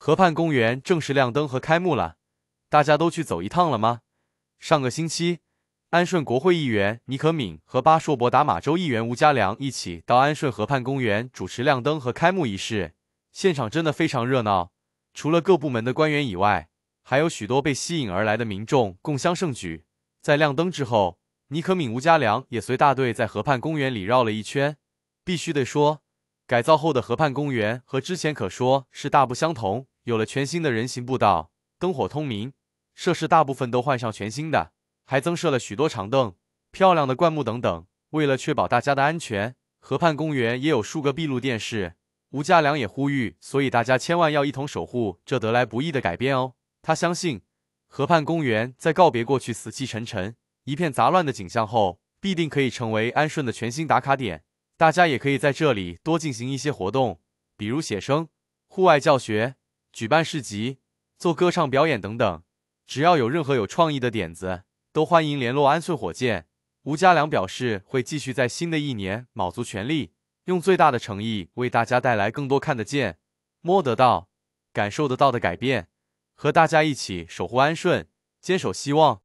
河畔公园正式亮灯和开幕了，大家都去走一趟了吗？上个星期，安顺国会议员尼可敏和巴硕博达马州议员吴家良一起到安顺河畔公园主持亮灯和开幕仪式，现场真的非常热闹。除了各部门的官员以外，还有许多被吸引而来的民众共襄盛举。在亮灯之后，尼可敏、吴家良也随大队在河畔公园里绕了一圈。必须得说。改造后的河畔公园和之前可说是大不相同，有了全新的人行步道，灯火通明，设施大部分都换上全新的，还增设了许多长凳、漂亮的灌木等等。为了确保大家的安全，河畔公园也有数个闭路电视。吴家良也呼吁，所以大家千万要一同守护这得来不易的改变哦。他相信，河畔公园在告别过去死气沉沉、一片杂乱的景象后，必定可以成为安顺的全新打卡点。大家也可以在这里多进行一些活动，比如写生、户外教学、举办市集、做歌唱表演等等。只要有任何有创意的点子，都欢迎联络安顺火箭。吴家良表示，会继续在新的一年卯足全力，用最大的诚意为大家带来更多看得见、摸得到、感受得到的改变，和大家一起守护安顺，坚守希望。